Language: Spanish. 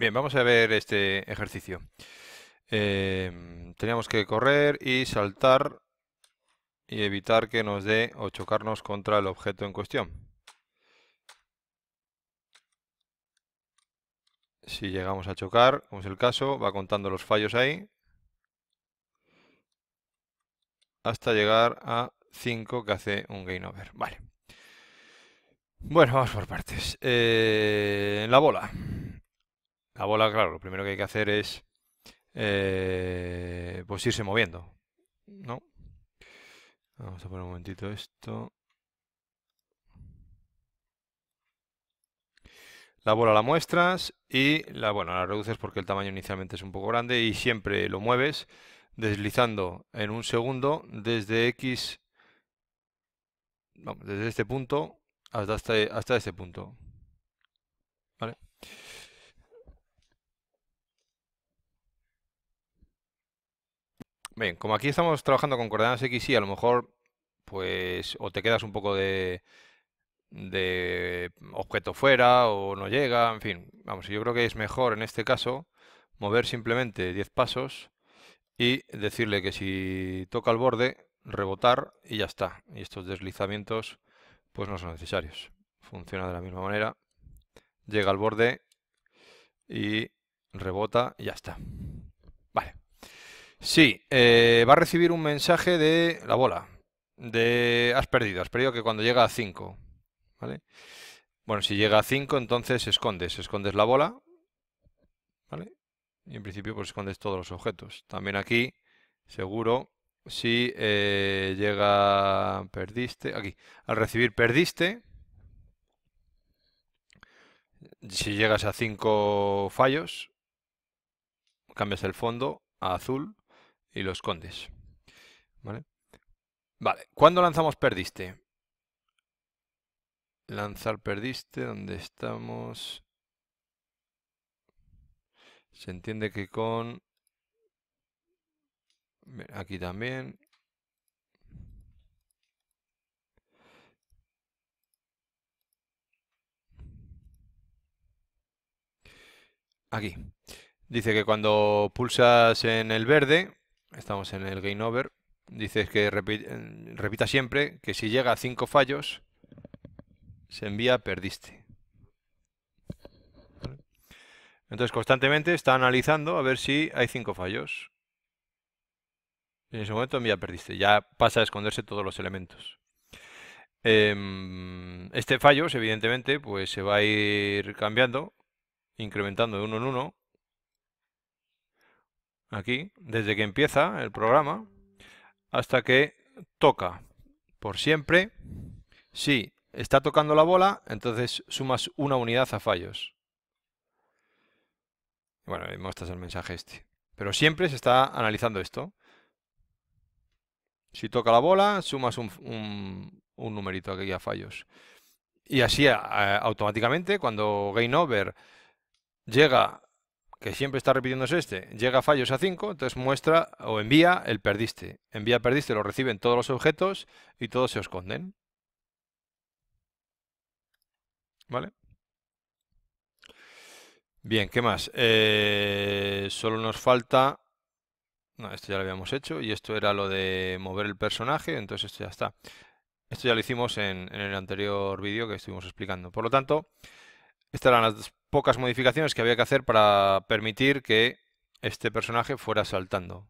Bien, vamos a ver este ejercicio. Em, tenemos teníamos que correr y saltar y evitar que nos dé o chocarnos contra el objeto en cuestión. Si llegamos a chocar, como es el caso, va contando los fallos ahí hasta llegar a 5 que hace un game over. Vale. Bueno, vamos por partes. En eh, la bola la bola, claro, lo primero que hay que hacer es eh, pues irse moviendo, ¿no? Vamos a poner un momentito esto. La bola la muestras y la, bueno, la reduces porque el tamaño inicialmente es un poco grande y siempre lo mueves deslizando en un segundo desde X, desde este punto hasta, este, hasta este punto. Bien, como aquí estamos trabajando con coordenadas X y a lo mejor pues o te quedas un poco de, objeto fuera o no llega, en fin, vamos, yo creo que es mejor en este caso mover simplemente 10 pasos y decirle que si toca el borde, rebotar y ya está. Y estos deslizamientos pues no son necesarios. Funciona de la misma manera. Llega al borde y rebota y ya está. Sí, eh, va a recibir un mensaje de la bola. De has perdido, has perdido que cuando llega a 5. ¿Vale? Bueno, si llega a 5, entonces escondes. Escondes la bola. ¿Vale? Y en principio, pues escondes todos los objetos. También aquí, seguro, si eh, llega perdiste. Aquí, al recibir perdiste. Si llegas a 5 fallos, cambias el fondo a azul y los condes Vale, ¿cuándo lanzamos perdiste? Lanzar perdiste, ¿dónde estamos? Se entiende que con... Aquí también. Aquí. Dice que cuando pulsas en el verde, Estamos en el game over. Dices que eh, repita siempre que si llega a cinco fallos, se envía perdiste. Entonces constantemente está analizando a ver si hay cinco fallos. en ese momento envía perdiste. Ya pasa a esconderse todos los elementos. Em, este fallos, evidentemente, pues se va a ir cambiando, incrementando de uno en uno aquí, desde que empieza el programa hasta que toca por siempre. Si está tocando la bola, entonces sumas una unidad a fallos. Bueno, ahí muestras el mensaje este. Pero siempre se está analizando esto. Si toca la bola, sumas un, numerito aquí a fallos. Y así eh, automáticamente, cuando Game Over llega que siempre está repitiéndose este. Llega fallos a 5, entonces muestra o envía el perdiste. Envía perdiste, lo reciben todos los objetos y todos se esconden. ¿Vale? Bien, ¿qué más? Eh, solo nos falta... No, esto ya lo habíamos hecho y esto era lo de mover el personaje, entonces esto ya está. Esto ya lo hicimos en, en el anterior vídeo que estuvimos explicando. Por lo tanto, estas eran las pocas modificaciones que había que hacer para permitir que este personaje fuera saltando.